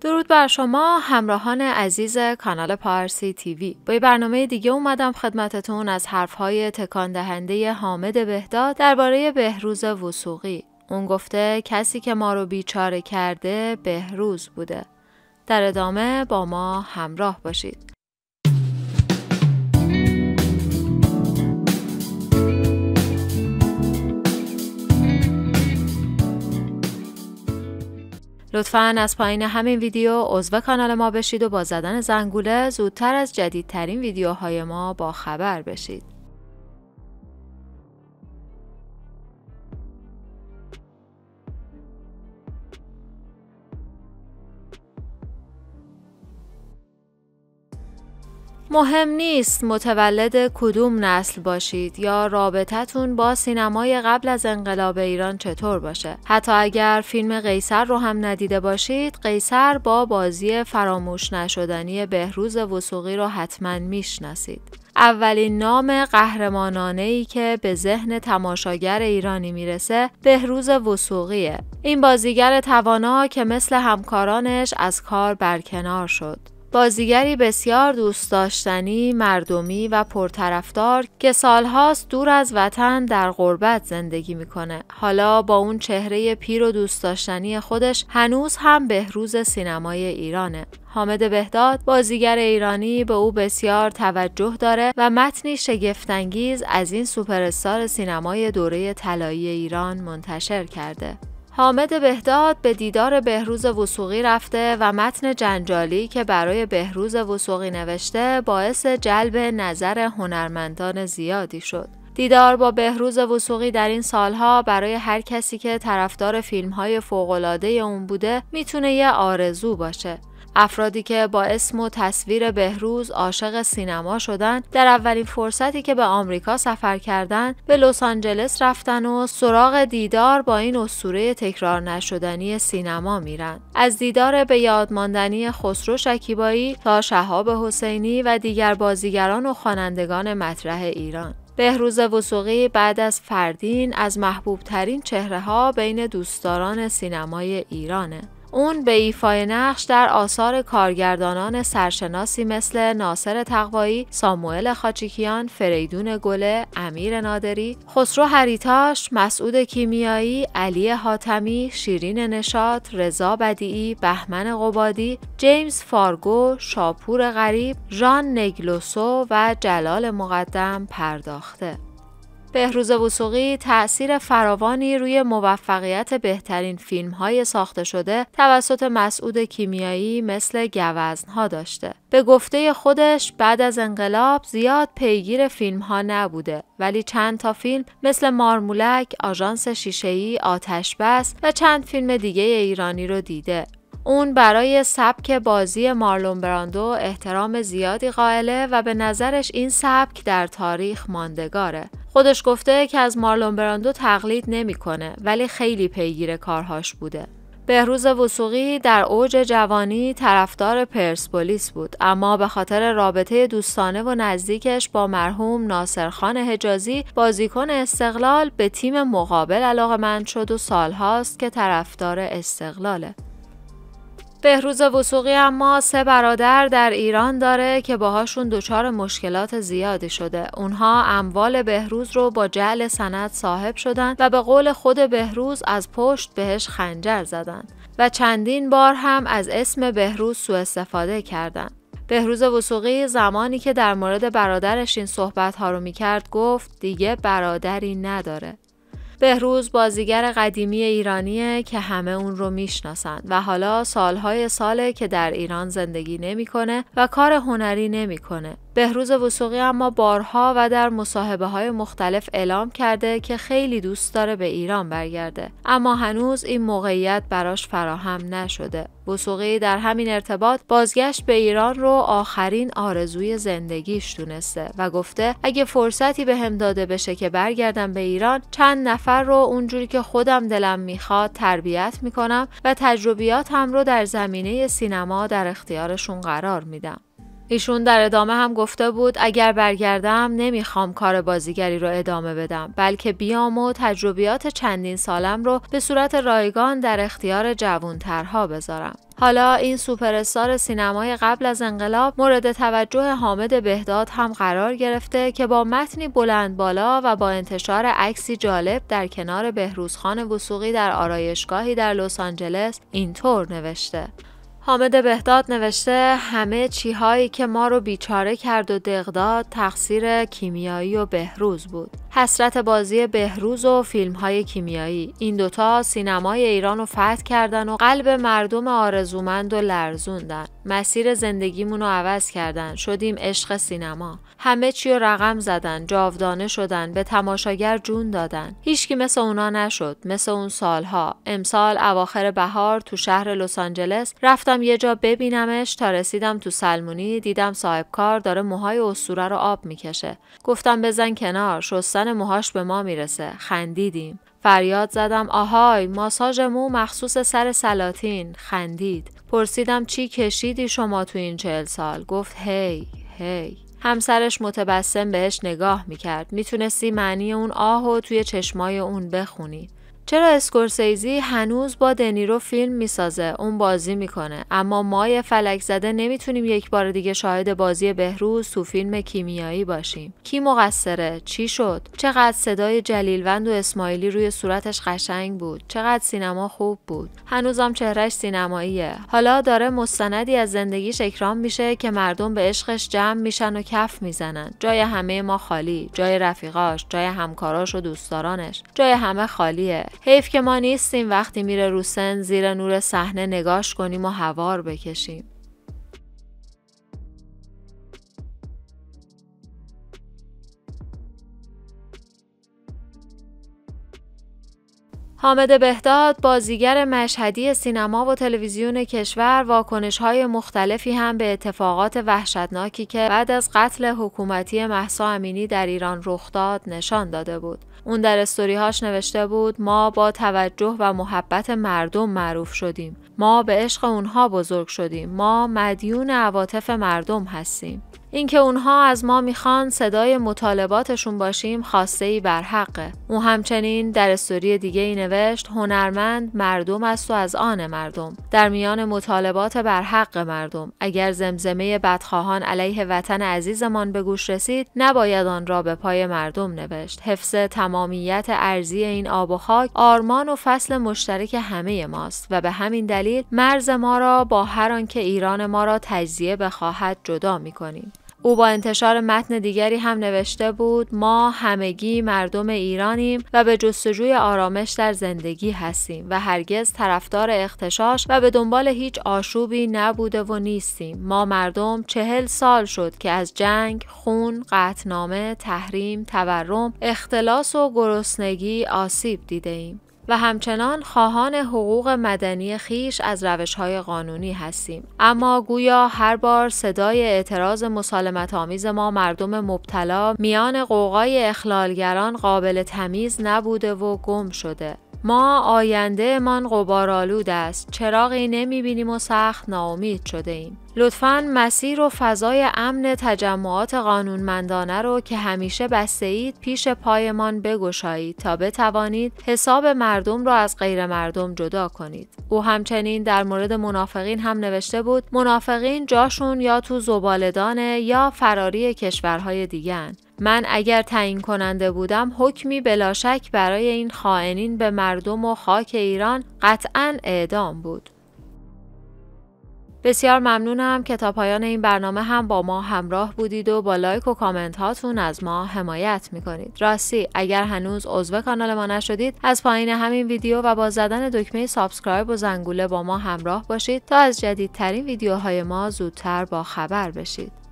درود بر شما همراهان عزیز کانال پارسی تیوی با یه برنامه دیگه اومدم خدمتتون از حرفهای تکان دهنده حامد بهداد درباره بهروز وسوقی اون گفته کسی که ما رو بیچاره کرده بهروز بوده در ادامه با ما همراه باشید لطفا از پایین همین ویدیو عضو کانال ما بشید و با زدن زنگوله زودتر از جدیدترین ویدیوهای ما با خبر بشید. مهم نیست متولد کدوم نسل باشید یا رابطتون با سینمای قبل از انقلاب ایران چطور باشه حتی اگر فیلم قیصر رو هم ندیده باشید قیصر با بازی فراموش نشدنی بهروز وسوقی رو حتما میشناسید اولین نام قهرمانانه ای که به ذهن تماشاگر ایرانی میرسه بهروز وسوقیه این بازیگر توانا که مثل همکارانش از کار برکنار شد بازیگری بسیار دوست داشتنی، مردمی و پرطرفدار که سالهاست دور از وطن در غربت زندگی میکنه. حالا با اون چهره پیر و دوست داشتنی خودش هنوز هم بهروز سینمای ایرانه. حامد بهداد بازیگر ایرانی به او بسیار توجه داره و متنی شگفتانگیز از این سوپرستار سینمای دوره طلایی ایران منتشر کرده. حامد بهداد به دیدار بهروز وسوقی رفته و متن جنجالی که برای بهروز وسوقی نوشته باعث جلب نظر هنرمندان زیادی شد. دیدار با بهروز وسوقی در این سالها برای هر کسی که طرفدار فیلم های اون بوده میتونه یه آرزو باشه. افرادی که با اسم و تصویر بهروز عاشق سینما شدند در اولین فرصتی که به آمریکا سفر کردند به لس آنجلس رفتن و سراغ دیدار با این اسطوره تکرار نشدنی سینما میرند از دیدار به یادماندنی خسرو شکیبایی تا شهاب حسینی و دیگر بازیگران و خوانندگان مطرح ایران بهروز وسوقی بعد از فردین از محبوب ترین چهره ها بین دوستداران سینمای ایرانه. اون به ایفای نقش در آثار کارگردانان سرشناسی مثل ناصر تقوایی، ساموئل خاچیکیان، فریدون گله، امیر نادری، خسرو هریتاش، مسعود کیمیایی، علی حاتمی، شیرین نشاط، رضا بدیعی، بهمن قبادی، جیمز فارگو، شاپور غریب، ژان نگلوسو و جلال مقدم پرداخته. بهروز وسوقی تأثیر فراوانی روی موفقیت بهترین فیلم های ساخته شده توسط مسعود کیمیایی مثل ها داشته. به گفته خودش بعد از انقلاب زیاد پیگیر فیلم ها نبوده ولی چند تا فیلم مثل مارمولک، آژانس شیشه‌ای، آتش بس و چند فیلم دیگه ایرانی رو دیده. اون برای سبک بازی مارلون براندو احترام زیادی قائله و به نظرش این سبک در تاریخ ماندگاره. خودش گفته که از مارلون براندو تقلید نمیکنه ولی خیلی پیگیر کارهاش بوده. بهروز وسوقی در اوج جوانی طرفدار پرسپولیس بود اما به خاطر رابطه دوستانه و نزدیکش با مرحوم ناصرخان حجازی بازیکن استقلال به تیم مقابل علاقمند شد و سالهاست که طرفدار استقلاله بهروز وسوقی اما سه برادر در ایران داره که باهاشون دچار مشکلات زیادی شده. اونها اموال بهروز رو با جعل سند صاحب شدن و به قول خود بهروز از پشت بهش خنجر زدن و چندین بار هم از اسم بهروز سوء استفاده کردند. بهروز وسوقی زمانی که در مورد برادرش این صحبت ها رو میکرد گفت دیگه برادری نداره بهروز بازیگر قدیمی ایرانیه که همه اون رو میشناسند و حالا سالهای ساله که در ایران زندگی نمیکنه و کار هنری نمیکنه بهروز وسوقی اما بارها و در مصاحبه های مختلف اعلام کرده که خیلی دوست داره به ایران برگرده اما هنوز این موقعیت براش فراهم نشده وسوقی در همین ارتباط بازگشت به ایران رو آخرین آرزوی زندگیش دونسته و گفته اگه فرصتی به هم داده بشه که برگردم به ایران چند نفر رو اونجوری که خودم دلم میخواد تربیت میکنم و تجربیات هم رو در زمینه سینما در اختیارشون قرار میدم ایشون در ادامه هم گفته بود اگر برگردم نمیخوام کار بازیگری رو ادامه بدم بلکه بیام و تجربیات چندین سالم رو به صورت رایگان در اختیار جوانترها بذارم حالا این سوپرستار سینمای قبل از انقلاب مورد توجه حامد بهداد هم قرار گرفته که با متنی بلند بالا و با انتشار عکسی جالب در کنار بهروزخان وسوقی در آرایشگاهی در لس آنجلس اینطور نوشته حامد بهداد نوشته همه چیهایی که ما رو بیچاره کرد و دقداد تقصیر کیمیایی و بهروز بود. حسرت بازی بهروز و فیلم های کیمیایی این دوتا سینمای ایران رو فتح کردن و قلب مردم آرزومند و لرزوندن مسیر زندگیمون رو عوض کردن شدیم عشق سینما همه چی رو رقم زدن جاودانه شدن به تماشاگر جون دادن هیچکی مثل اونا نشد مثل اون سالها امسال اواخر بهار تو شهر لس آنجلس رفتم رفتم یه جا ببینمش تا رسیدم تو سلمونی دیدم صاحب کار داره موهای اسوره رو آب میکشه گفتم بزن کنار شستن موهاش به ما میرسه خندیدیم فریاد زدم آهای ماساژ مو مخصوص سر سلاتین خندید پرسیدم چی کشیدی شما تو این چهل سال گفت هی هی همسرش متبسم بهش نگاه میکرد میتونستی معنی اون آهو و توی چشمای اون بخونی چرا اسکورسیزی هنوز با دنیرو فیلم میسازه اون بازی میکنه اما ما یه فلک زده نمیتونیم یک بار دیگه شاهد بازی بهروز تو فیلم کیمیایی باشیم کی مقصره چی شد چقدر صدای جلیلوند و اسماعیلی روی صورتش قشنگ بود چقدر سینما خوب بود هنوزم چهرش سینماییه حالا داره مستندی از زندگیش اکرام میشه که مردم به عشقش جمع میشن و کف میزنن جای همه ما خالی جای رفیقاش جای همکاراش و دوستدارانش جای همه خالیه حیف که ما نیستیم وقتی میره روسن زیر نور صحنه نگاش کنیم و هوار بکشیم حامد بهداد بازیگر مشهدی سینما و تلویزیون کشور واکنش های مختلفی هم به اتفاقات وحشتناکی که بعد از قتل حکومتی محسا امینی در ایران رخ داد نشان داده بود. اون در استوریهاش نوشته بود ما با توجه و محبت مردم معروف شدیم ما به عشق اونها بزرگ شدیم ما مدیون عواطف مردم هستیم اینکه اونها از ما میخوان صدای مطالباتشون باشیم خواسته ای بر حقه. او همچنین در استوری دیگه ای نوشت هنرمند مردم است و از آن مردم در میان مطالبات بر حق مردم اگر زمزمه بدخواهان علیه وطن عزیزمان به گوش رسید نباید آن را به پای مردم نوشت حفظ تمامیت ارزی این آب و خاک آرمان و فصل مشترک همه ماست و به همین دلیل مرز ما را با هر آنکه ایران ما را تجزیه بخواهد جدا میکنیم او با انتشار متن دیگری هم نوشته بود ما همگی مردم ایرانیم و به جستجوی آرامش در زندگی هستیم و هرگز طرفدار اختشاش و به دنبال هیچ آشوبی نبوده و نیستیم ما مردم چهل سال شد که از جنگ، خون، قطنامه، تحریم، تورم، اختلاس و گرسنگی آسیب دیده ایم. و همچنان خواهان حقوق مدنی خیش از روشهای قانونی هستیم اما گویا هر بار صدای اعتراض مسالمت آمیز ما مردم مبتلا میان قوقای اخلالگران قابل تمیز نبوده و گم شده ما آیندهمان قبارالود است چراغی بینیم و سخت ناامید شده ایم لطفا مسیر و فضای امن تجمعات قانونمندانه رو که همیشه بسته پیش پایمان بگشایید تا بتوانید حساب مردم را از غیر مردم جدا کنید. او همچنین در مورد منافقین هم نوشته بود منافقین جاشون یا تو زبالدانه یا فراری کشورهای دیگه من اگر تعیین کننده بودم حکمی بلاشک برای این خائنین به مردم و خاک ایران قطعا اعدام بود. بسیار ممنونم که تا پایان این برنامه هم با ما همراه بودید و با لایک و کامنت هاتون از ما حمایت میکنید. راستی اگر هنوز عضو کانال ما نشدید از پایین همین ویدیو و با زدن دکمه سابسکرایب و زنگوله با ما همراه باشید تا از جدیدترین ویدیوهای ما زودتر با خبر بشید.